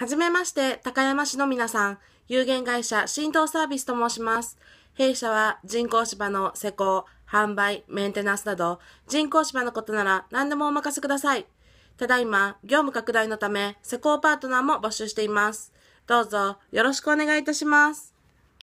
はじめまして、高山市の皆さん、有限会社振動サービスと申します。弊社は人工芝の施工、販売、メンテナンスなど、人工芝のことなら何でもお任せください。ただいま、業務拡大のため、施工パートナーも募集しています。どうぞよろしくお願いいたします。